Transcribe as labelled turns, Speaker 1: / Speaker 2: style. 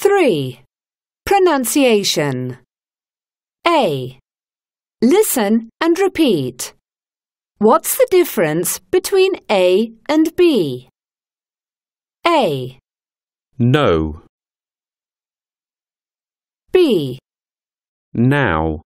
Speaker 1: 3. Pronunciation A. Listen and repeat. What's the difference between A and B? A.
Speaker 2: No. B. Now.